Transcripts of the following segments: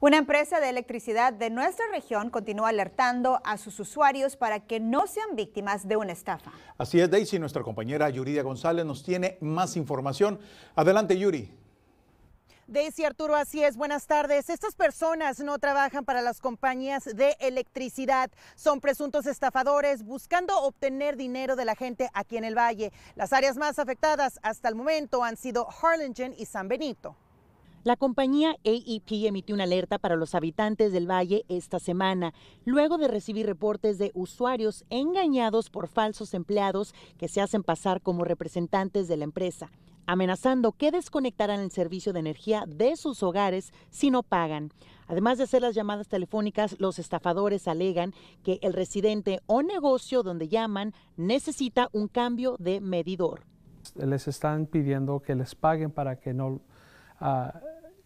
Una empresa de electricidad de nuestra región continúa alertando a sus usuarios para que no sean víctimas de una estafa. Así es, Daisy, nuestra compañera Yuridia González nos tiene más información. Adelante, Yuri. Daisy Arturo, así es, buenas tardes. Estas personas no trabajan para las compañías de electricidad, son presuntos estafadores buscando obtener dinero de la gente aquí en el valle. Las áreas más afectadas hasta el momento han sido Harlingen y San Benito. La compañía AEP emitió una alerta para los habitantes del valle esta semana, luego de recibir reportes de usuarios engañados por falsos empleados que se hacen pasar como representantes de la empresa, amenazando que desconectarán el servicio de energía de sus hogares si no pagan. Además de hacer las llamadas telefónicas, los estafadores alegan que el residente o negocio donde llaman necesita un cambio de medidor. Les están pidiendo que les paguen para que no... Ah,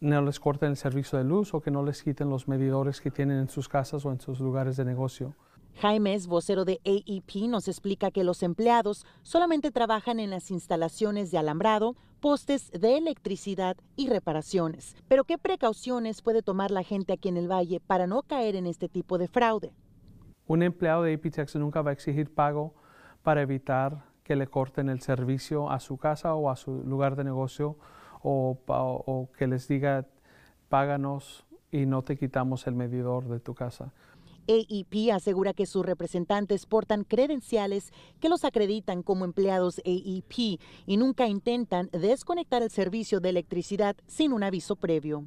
no les corten el servicio de luz o que no les quiten los medidores que tienen en sus casas o en sus lugares de negocio. Jaime vocero de AEP, nos explica que los empleados solamente trabajan en las instalaciones de alambrado, postes de electricidad y reparaciones. Pero ¿qué precauciones puede tomar la gente aquí en el valle para no caer en este tipo de fraude? Un empleado de AEP nunca va a exigir pago para evitar que le corten el servicio a su casa o a su lugar de negocio o, que les diga, páganos y no te quitamos el medidor de tu casa. AEP asegura que sus representantes portan credenciales que los acreditan como empleados AEP y nunca intentan desconectar el servicio de electricidad sin un aviso previo.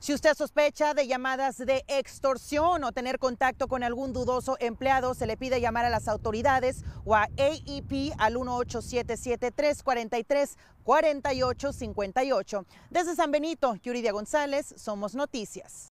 Si usted sospecha de llamadas de extorsión o tener contacto con algún dudoso empleado, se le pide llamar a las autoridades o a AEP al 1877-343-4858. Desde San Benito, Yuridia González, Somos Noticias.